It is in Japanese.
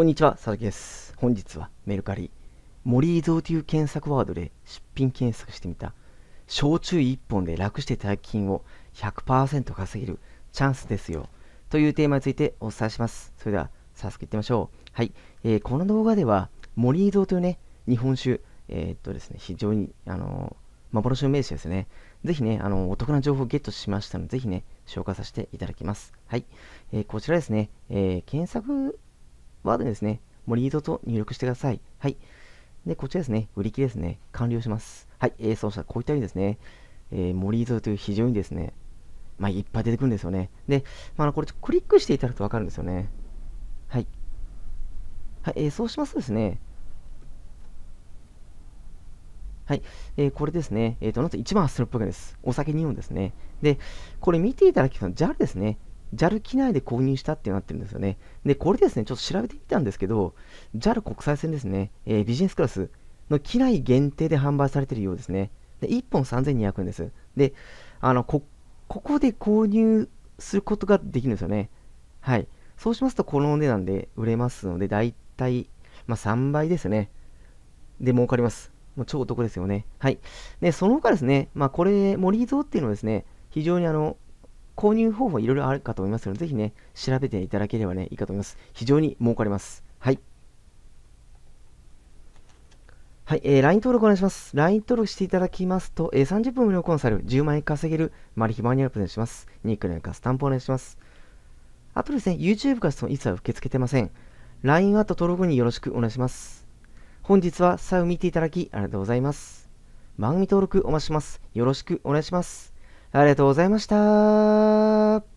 こんにちは、佐々木です。本日はメルカリ、森伊蔵という検索ワードで出品検索してみた、焼酎1本で楽して大金を100%稼げるチャンスですよ、というテーマについてお伝えします。それでは、早速いってみましょう。はい、えー、この動画では、森伊蔵というね、日本酒、えー、っとですね、非常に、あのー、幻の名酒ですね。ぜひね、あの、お得な情報をゲットしましたので、ぜひね、紹介させていただきます。はい。えー、こちらですね、え検索ワードにですね、森うリードと入力してください。はい。で、こちらですね、売り切れですね、完了します。はい、えー、そうしたらこういったようにですね、えー、モリーという非常にですね、まあ、いっぱい出てくるんですよね。で、まあ、これクリックしていただくとわかるんですよね。はい。はい、えー、そうしますとですね、はい、えー、これですね、えーと、なんと1万8600円です。お酒2本ですね。で、これ見ていただきと、の JAL ですね。JAL 機内で購入したってなってるんですよね。で、これですね、ちょっと調べてみたんですけど、JAL 国際線ですね、えー、ビジネスクラスの機内限定で販売されてるようですね。で、1本3200円です。で、あの、こ、ここで購入することができるんですよね。はい。そうしますと、このお値段で売れますので、だいたい、まあ、3倍ですね。で、儲かります。もう超お得ですよね。はい。で、その他ですね、まあ、これ、森蔵っていうのはですね、非常にあの、購入方法いろいろあるかと思いますので、ぜひね、調べていただければね、いいかと思います。非常に儲かります。はい。はい、えー、LINE 登録お願いします。LINE 登録していただきますと、えー、30分無料コンサル、10万円稼げるマリヒマニアルプレゼンします。ニックネームスタンプお願いします。あとですね、YouTube からその一切受け付けてません。LINE アート登録によろしくお願いします。本日は最後見ていただきありがとうございます。番組登録お待ちします。よろしくお願いします。ありがとうございました。